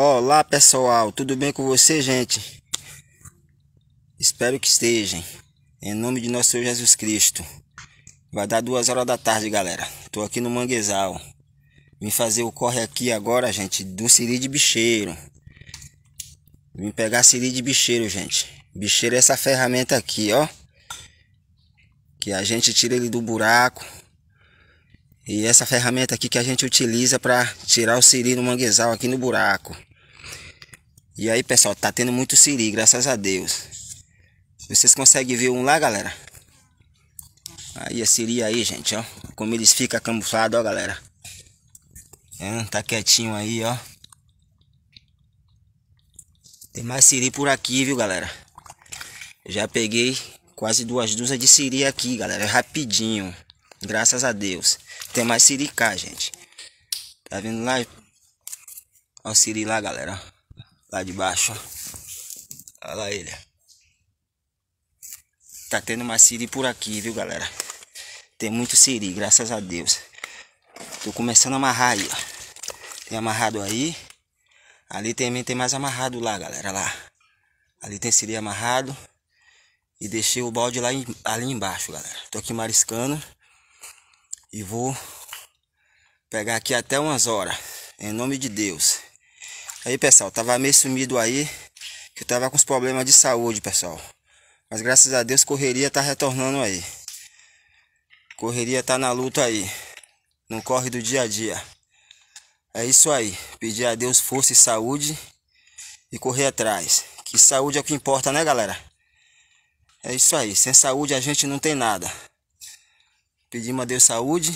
Olá pessoal, tudo bem com você, gente? Espero que estejam. Em nome de nosso Senhor Jesus Cristo. Vai dar duas horas da tarde, galera. Tô aqui no manguezal. Vim fazer o corre aqui agora, gente, do siri de bicheiro. Vim pegar siri de bicheiro, gente. Bicheiro é essa ferramenta aqui, ó. Que a gente tira ele do buraco. E essa ferramenta aqui que a gente utiliza para tirar o siri no manguezal aqui no buraco. E aí, pessoal, tá tendo muito siri, graças a Deus. Vocês conseguem ver um lá, galera? Aí a é siri aí, gente, ó. Como eles ficam camuflados, ó, galera. É, tá quietinho aí, ó. Tem mais siri por aqui, viu, galera? Já peguei quase duas dúzias de siri aqui, galera. É rapidinho. Graças a Deus. Tem mais siri cá, gente. Tá vendo lá? Ó o siri lá, galera. Lá de baixo, Olha lá ele. Tá tendo uma siri por aqui, viu, galera? Tem muito siri, graças a Deus. Tô começando a amarrar aí, ó. Tem amarrado aí. Ali também tem mais amarrado lá, galera, lá. Ali tem siri amarrado. E deixei o balde lá ali embaixo, galera. Tô aqui mariscando. E vou pegar aqui até umas horas. Em nome de Deus. Aí, pessoal, tava meio sumido aí, que eu tava com os problemas de saúde, pessoal. Mas graças a Deus, correria tá retornando aí. Correria tá na luta aí. Não corre do dia a dia. É isso aí. Pedir a Deus força e saúde e correr atrás. Que saúde é o que importa, né, galera? É isso aí. Sem saúde a gente não tem nada. Pedimos a Deus saúde,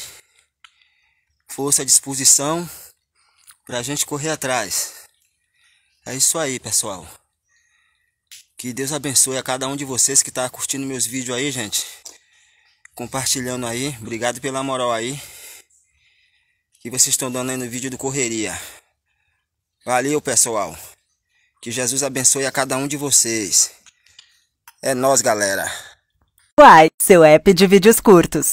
força, disposição para a gente correr atrás. É isso aí, pessoal. Que Deus abençoe a cada um de vocês que está curtindo meus vídeos aí, gente. Compartilhando aí. Obrigado pela moral aí. Que vocês estão dando aí no vídeo do Correria. Valeu, pessoal. Que Jesus abençoe a cada um de vocês. É nós, galera. Uai, seu app de vídeos curtos.